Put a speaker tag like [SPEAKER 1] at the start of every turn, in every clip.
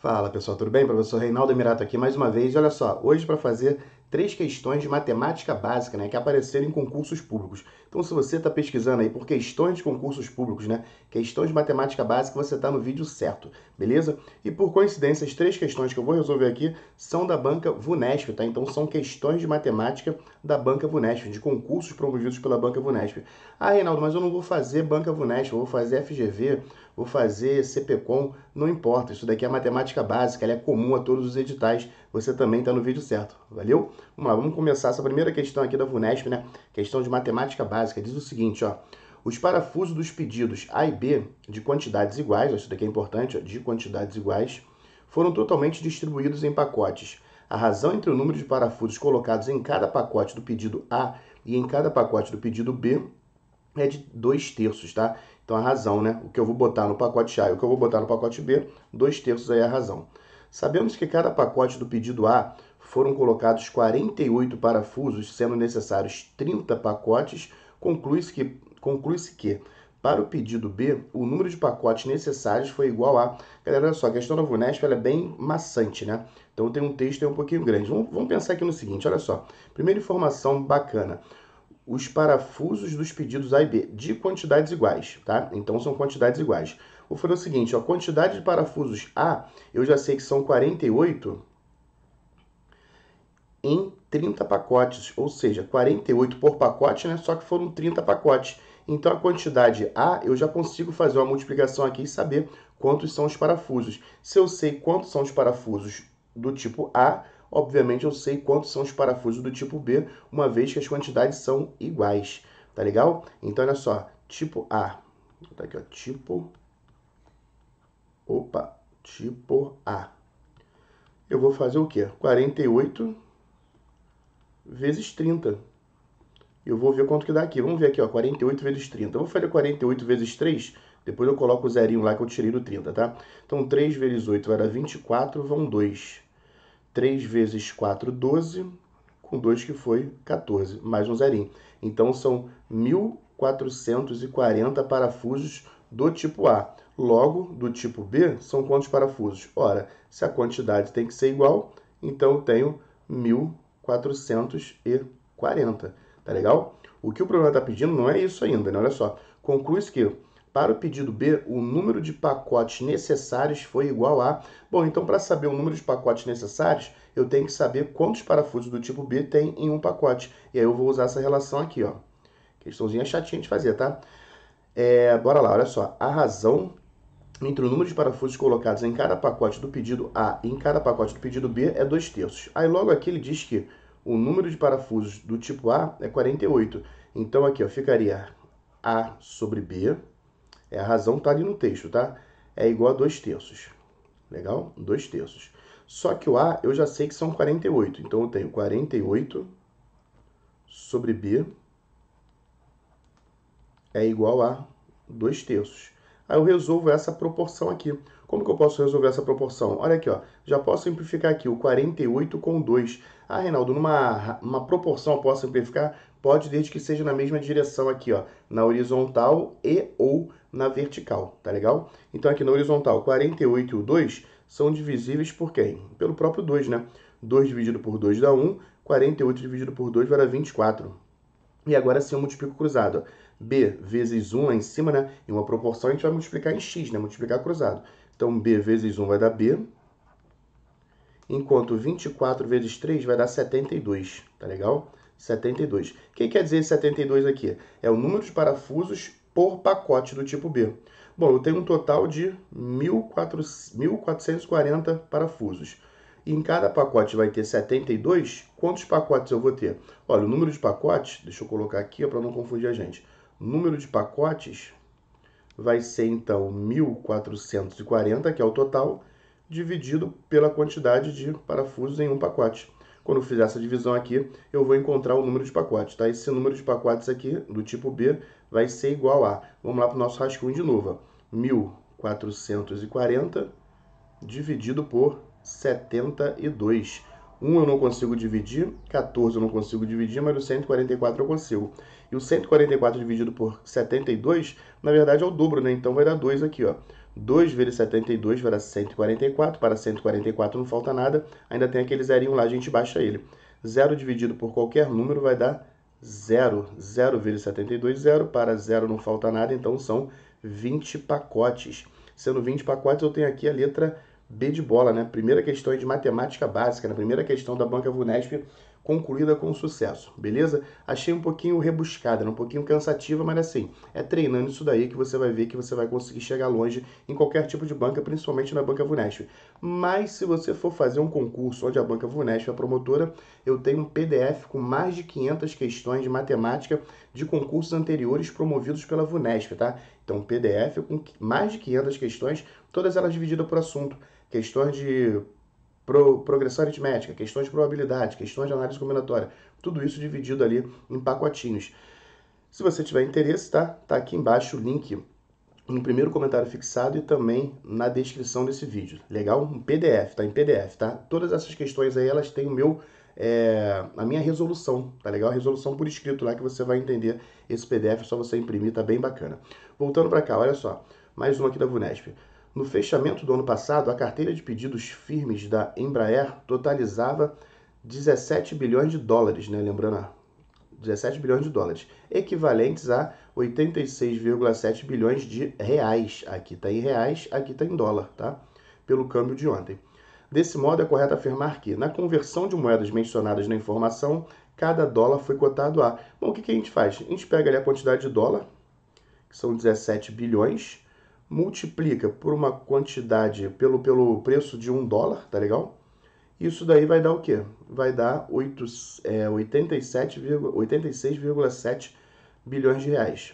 [SPEAKER 1] Fala pessoal, tudo bem? Professor Reinaldo Mirato aqui mais uma vez. Olha só, hoje para fazer três questões de matemática básica, né, que apareceram em concursos públicos. Então, se você está pesquisando aí por questões de concursos públicos, né, questões de matemática básica, você está no vídeo certo, beleza? E por coincidência, as três questões que eu vou resolver aqui são da banca Vunesp, tá? Então, são questões de matemática da banca Vunesp, de concursos promovidos pela banca Vunesp. Ah, Reinaldo, mas eu não vou fazer banca Vunesp, eu vou fazer FGV, vou fazer CPCOM, não importa. Isso daqui é matemática básica, ela é comum a todos os editais você também está no vídeo certo. Valeu? Vamos lá, vamos começar essa primeira questão aqui da VUNESP, né? Questão de matemática básica. Diz o seguinte, ó. Os parafusos dos pedidos A e B de quantidades iguais, isso daqui é importante, ó, de quantidades iguais, foram totalmente distribuídos em pacotes. A razão entre o número de parafusos colocados em cada pacote do pedido A e em cada pacote do pedido B é de 2 terços, tá? Então a razão, né? O que eu vou botar no pacote A e o que eu vou botar no pacote B, 2 terços aí é a razão. Sabemos que cada pacote do pedido A foram colocados 48 parafusos, sendo necessários 30 pacotes, conclui-se que, conclui que para o pedido B, o número de pacotes necessários foi igual a... Galera, olha só, a questão da Vunesp é bem maçante, né? Então tem um texto aí um pouquinho grande. Vamos, vamos pensar aqui no seguinte, olha só. Primeira informação bacana. Os parafusos dos pedidos A e B de quantidades iguais, tá? Então são quantidades iguais. Vou fazer é o seguinte, a quantidade de parafusos A, eu já sei que são 48 em 30 pacotes, ou seja, 48 por pacote, né? Só que foram 30 pacotes. Então a quantidade A, eu já consigo fazer uma multiplicação aqui e saber quantos são os parafusos. Se eu sei quantos são os parafusos do tipo A, obviamente eu sei quantos são os parafusos do tipo B, uma vez que as quantidades são iguais, tá legal? Então olha só, tipo A, vou botar aqui, ó, tipo Opa, tipo A. Eu vou fazer o quê? 48 vezes 30. Eu vou ver quanto que dá aqui. Vamos ver aqui, ó, 48 vezes 30. Eu vou fazer 48 vezes 3, depois eu coloco o zerinho lá que eu tirei do 30, tá? Então, 3 vezes 8 vai dar 24, vão 2. 3 vezes 4, 12, com 2 que foi 14, mais um zerinho. Então, são 1.440 parafusos do tipo A. Logo, do tipo B, são quantos parafusos? Ora, se a quantidade tem que ser igual, então eu tenho 1440. Tá legal? O que o problema está pedindo não é isso ainda, né? Olha só. Conclui-se que para o pedido B, o número de pacotes necessários foi igual a. Bom, então para saber o número de pacotes necessários, eu tenho que saber quantos parafusos do tipo B tem em um pacote. E aí eu vou usar essa relação aqui, ó. Questãozinha chatinha de fazer, tá? É, bora lá, olha só. A razão entre o número de parafusos colocados em cada pacote do pedido A e em cada pacote do pedido B é 2 terços. Aí logo aqui ele diz que o número de parafusos do tipo A é 48. Então aqui ó, ficaria A sobre B, é a razão está ali no texto, tá? É igual a 2 terços. Legal? 2 terços. Só que o A eu já sei que são 48. Então eu tenho 48 sobre B é igual a 2 terços. Aí eu resolvo essa proporção aqui. Como que eu posso resolver essa proporção? Olha aqui, ó. já posso simplificar aqui o 48 com 2. Ah, Reinaldo, numa uma proporção eu posso simplificar? Pode, desde que seja na mesma direção aqui, ó, na horizontal e ou na vertical, tá legal? Então aqui na horizontal, 48 e o 2 são divisíveis por quem? Pelo próprio 2, né? 2 dividido por 2 dá 1, 48 dividido por 2 vai dar 24. E agora sim eu multiplico cruzado. Ó b vezes 1 lá em cima, né? Em uma proporção, a gente vai multiplicar em x, né? Multiplicar cruzado. Então, b vezes 1 vai dar b, enquanto 24 vezes 3 vai dar 72, tá legal? 72. O que quer dizer 72 aqui? É o número de parafusos por pacote do tipo B. Bom, eu tenho um total de 1.440 parafusos. E em cada pacote vai ter 72. Quantos pacotes eu vou ter? Olha, o número de pacotes, deixa eu colocar aqui para não confundir a gente número de pacotes vai ser então 1440, que é o total, dividido pela quantidade de parafusos em um pacote. Quando eu fizer essa divisão aqui, eu vou encontrar o número de pacotes, tá? Esse número de pacotes aqui, do tipo B, vai ser igual a... Vamos lá para o nosso rascunho de novo. 1440 dividido por 72. 1 eu não consigo dividir, 14 eu não consigo dividir, mas o 144 eu consigo. E o 144 dividido por 72, na verdade é o dobro, né? Então vai dar 2 aqui, ó. 2 vezes 72 vai dar 144, para 144 não falta nada, ainda tem aquele zerinho lá, a gente baixa ele. 0 dividido por qualquer número vai dar 0. 0 vezes 72, 0. para 0 não falta nada, então são 20 pacotes. Sendo 20 pacotes, eu tenho aqui a letra B de bola, né? Primeira questão de matemática básica, na né? primeira questão da Banca Vunesp concluída com sucesso, beleza? Achei um pouquinho rebuscada, né? um pouquinho cansativa, mas assim, é treinando isso daí que você vai ver que você vai conseguir chegar longe em qualquer tipo de banca, principalmente na Banca Vunesp. Mas se você for fazer um concurso onde a Banca Vunesp é promotora, eu tenho um PDF com mais de 500 questões de matemática de concursos anteriores promovidos pela Vunesp, tá? Então, um PDF com mais de 500 questões, todas elas divididas por assunto questões de pro, progressão aritmética, questões de probabilidade, questões de análise combinatória, tudo isso dividido ali em pacotinhos. Se você tiver interesse, tá? Tá aqui embaixo o link no primeiro comentário fixado e também na descrição desse vídeo. Legal? Um PDF, tá? Em PDF, tá? Todas essas questões aí, elas têm o meu, é, a minha resolução, tá legal? A resolução por escrito lá que você vai entender esse PDF, é só você imprimir, tá bem bacana. Voltando para cá, olha só, mais um aqui da Vunesp. No fechamento do ano passado, a carteira de pedidos firmes da Embraer totalizava 17 bilhões de dólares, né? lembrando, 17 bilhões de dólares, equivalentes a 86,7 bilhões de reais. Aqui está em reais, aqui está em dólar, tá? Pelo câmbio de ontem. Desse modo, é correto afirmar que, na conversão de moedas mencionadas na informação, cada dólar foi cotado a. Bom, o que, que a gente faz? A gente pega ali a quantidade de dólar, que são 17 bilhões, multiplica por uma quantidade, pelo, pelo preço de um dólar, tá legal? Isso daí vai dar o quê? Vai dar é, 86,7 bilhões de reais.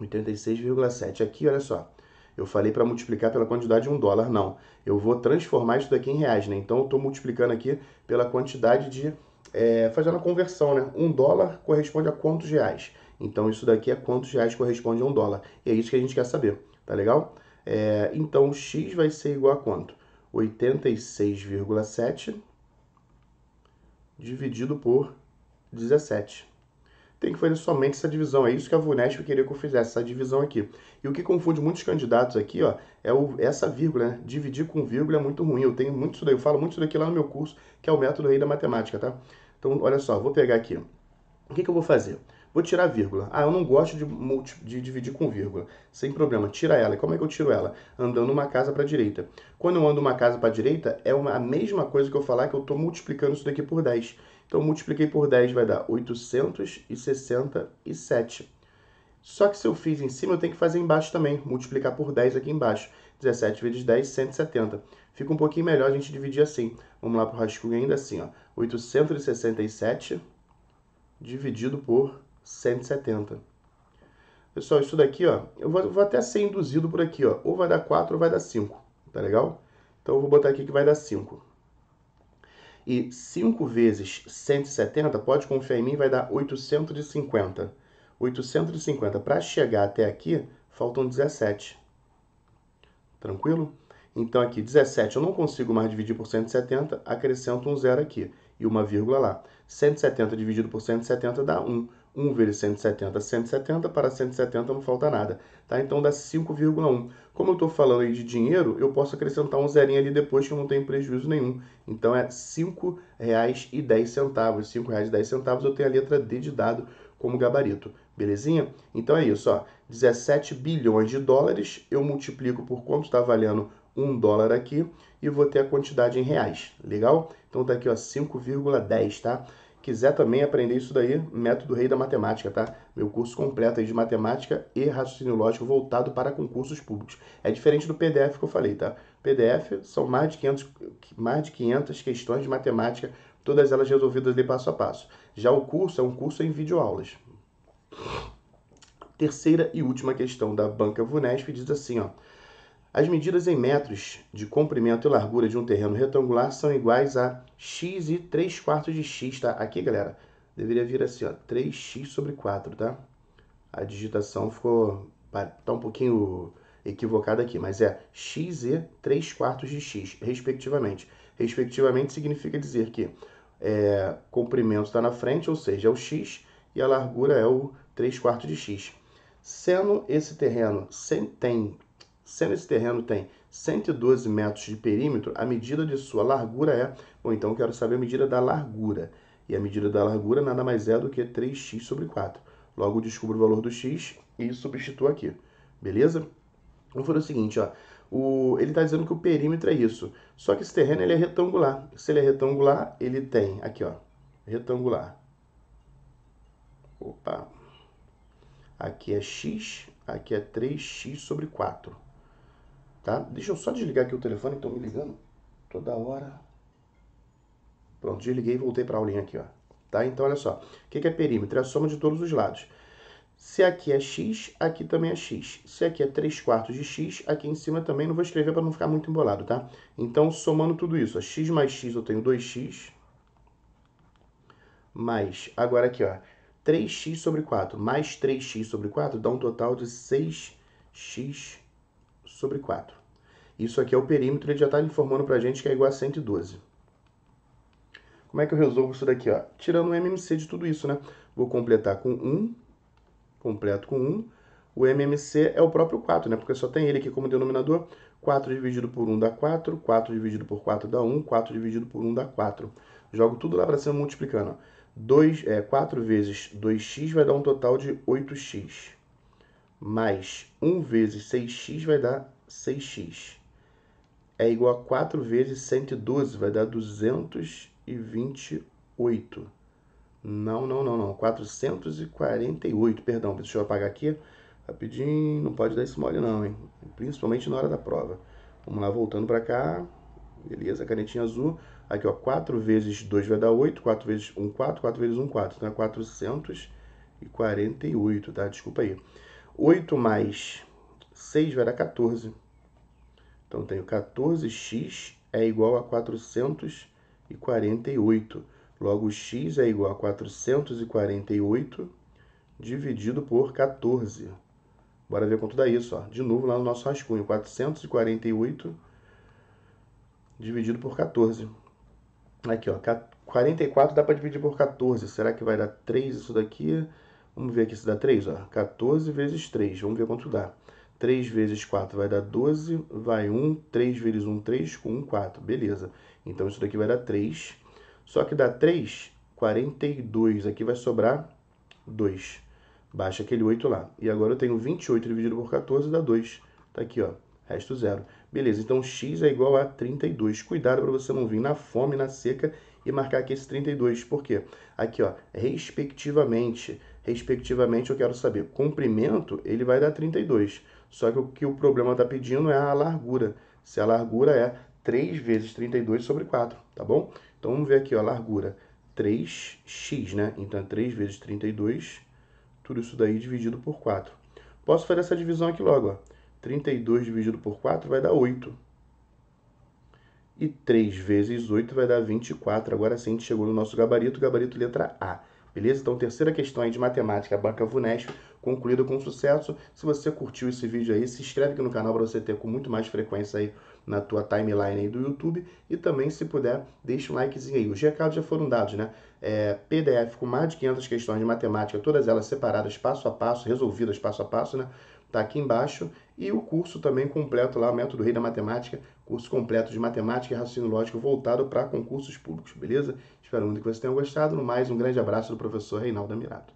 [SPEAKER 1] 86,7. Aqui, olha só. Eu falei para multiplicar pela quantidade de um dólar, não. Eu vou transformar isso daqui em reais, né? Então, eu estou multiplicando aqui pela quantidade de... É, fazendo a conversão, né? Um dólar corresponde a quantos reais? Então, isso daqui é quantos reais corresponde a um dólar. E é isso que a gente quer saber tá legal? É, então, x vai ser igual a quanto? 86,7 dividido por 17. Tem que fazer somente essa divisão, é isso que a Vunesp queria que eu fizesse, essa divisão aqui. E o que confunde muitos candidatos aqui, ó, é o, essa vírgula, né? Dividir com vírgula é muito ruim, eu tenho muito isso daí, eu falo muito isso daqui lá no meu curso, que é o método rei da matemática, tá? Então, olha só, vou pegar aqui. O que, que eu vou fazer? Vou tirar vírgula. Ah, eu não gosto de, multi, de dividir com vírgula. Sem problema, tira ela. E como é que eu tiro ela? Andando uma casa para a direita. Quando eu ando uma casa para a direita, é uma, a mesma coisa que eu falar que eu estou multiplicando isso daqui por 10. Então, multipliquei por 10 vai dar 867. Só que se eu fiz em cima, eu tenho que fazer embaixo também. Multiplicar por 10 aqui embaixo. 17 vezes 10, 170. Fica um pouquinho melhor a gente dividir assim. Vamos lá para o rascunho ainda assim. Ó. 867 dividido por 170. Pessoal, isso daqui, ó, eu vou, vou, até ser induzido por aqui, ó. Ou vai dar 4 ou vai dar 5, tá legal? Então eu vou botar aqui que vai dar 5. E 5 vezes 170, pode confiar em mim, vai dar 850. 850. Para chegar até aqui, faltam 17. Tranquilo? Então aqui, 17 eu não consigo mais dividir por 170, acrescento um zero aqui e uma vírgula lá. 170 dividido por 170 dá 1. 1 vezes 170 170, para 170 não falta nada. Tá? Então dá 5,1. Como eu estou falando aí de dinheiro, eu posso acrescentar um zerinho ali depois que eu não tenho prejuízo nenhum. Então é R$ 5,10. R$ 5,10 eu tenho a letra D de dado como gabarito. Belezinha? Então é isso. Ó. 17 bilhões de dólares, eu multiplico por quanto está valendo 1 dólar aqui e vou ter a quantidade em reais. Legal? Então tá aqui, ó, 5,10, tá? quiser também aprender isso daí, Método Rei da Matemática, tá? Meu curso completo aí de matemática e raciocínio lógico voltado para concursos públicos. É diferente do PDF que eu falei, tá? PDF são mais de 500, mais de 500 questões de matemática, todas elas resolvidas de passo a passo. Já o curso é um curso em videoaulas. Terceira e última questão da banca Vunesp diz assim, ó: as medidas em metros de comprimento e largura de um terreno retangular são iguais a x e 3 quartos de x, tá? Aqui, galera, deveria vir assim, ó, 3x sobre 4, tá? A digitação ficou, tá um pouquinho equivocada aqui, mas é x e 3 quartos de x, respectivamente. Respectivamente significa dizer que é, comprimento está na frente, ou seja, é o x, e a largura é o 3 quartos de x. Sendo esse terreno sem, tem Sendo esse terreno tem 112 metros de perímetro, a medida de sua largura é... Bom, então eu quero saber a medida da largura. E a medida da largura nada mais é do que 3x sobre 4. Logo, descubro o valor do x e substituo aqui. Beleza? Vamos fazer o seguinte, ó. O, ele está dizendo que o perímetro é isso. Só que esse terreno ele é retangular. Se ele é retangular, ele tem... Aqui, ó. Retangular. Opa. Aqui é x, aqui é 3x sobre 4. Tá? Deixa eu só desligar aqui o telefone que estão me ligando toda hora. Pronto, desliguei e voltei para a aulinha aqui, ó. Tá? Então, olha só. O que é perímetro? É a soma de todos os lados. Se aqui é x, aqui também é x. Se aqui é 3 quartos de x, aqui em cima também não vou escrever para não ficar muito embolado, tá? Então, somando tudo isso, ó, x mais x eu tenho 2x, mais, agora aqui, ó, 3x sobre 4 mais 3x sobre 4 dá um total de 6x sobre 4. Isso aqui é o perímetro, ele já está informando para a gente que é igual a 112. Como é que eu resolvo isso daqui? Ó? Tirando o MMC de tudo isso, né? Vou completar com 1, completo com 1. O MMC é o próprio 4, né? Porque só tem ele aqui como denominador. 4 dividido por 1 dá 4, 4 dividido por 4 dá 1, 4 dividido por 1 dá 4. Jogo tudo lá para cima multiplicando. 2, é, 4 vezes 2x vai dar um total de 8x mais 1 vezes 6x vai dar 6x. É igual a 4 vezes 112, vai dar 228. Não, não, não, não. 448, perdão. Deixa eu apagar aqui rapidinho. Não pode dar esse mole não, hein? Principalmente na hora da prova. Vamos lá, voltando para cá. Beleza, canetinha azul. Aqui, ó, 4 vezes 2 vai dar 8, 4 vezes 1, 4, 4 vezes 1, 4. Então é 448, tá? Desculpa aí. 8 mais 6 vai dar 14. Então, tenho 14x é igual a 448. Logo, x é igual a 448 dividido por 14. Bora ver quanto dá isso. Ó. De novo, lá no nosso rascunho, 448 dividido por 14. Aqui, ó, 44 dá para dividir por 14. Será que vai dar 3 isso daqui? Vamos ver aqui se dá 3, ó. 14 vezes 3, vamos ver quanto dá. 3 vezes 4 vai dar 12, vai 1, 3 vezes 1, 3, com 1, 4. Beleza. Então, isso daqui vai dar 3. Só que dá 3, 42. Aqui vai sobrar 2. Baixa aquele 8 lá. E agora eu tenho 28 dividido por 14, dá 2. Tá aqui, ó. Resto zero. Beleza, então x é igual a 32. Cuidado para você não vir na fome, na seca e marcar aqui esse 32. Por quê? Aqui, ó, respectivamente respectivamente, eu quero saber comprimento, ele vai dar 32. Só que o que o problema está pedindo é a largura. Se a largura é 3 vezes 32 sobre 4, tá bom? Então, vamos ver aqui, ó, a largura 3x, né? Então, 3 é vezes 32, tudo isso daí dividido por 4. Posso fazer essa divisão aqui logo, ó. 32 dividido por 4 vai dar 8. E 3 vezes 8 vai dar 24. Agora sim, a gente chegou no nosso gabarito, gabarito letra A. Beleza? Então, terceira questão aí de matemática, Banca Vunesp, concluída com sucesso. Se você curtiu esse vídeo aí, se inscreve aqui no canal para você ter com muito mais frequência aí na tua timeline aí do YouTube. E também, se puder, deixa um likezinho aí. Os recados já foram dados, né? É, PDF com mais de 500 questões de matemática, todas elas separadas passo a passo, resolvidas passo a passo, né? Tá aqui embaixo. E o curso também completo lá, o Método Rei da Matemática, curso completo de matemática e raciocínio lógico voltado para concursos públicos, beleza? Espero muito que vocês tenham gostado. No mais, um grande abraço do professor Reinaldo Amirato.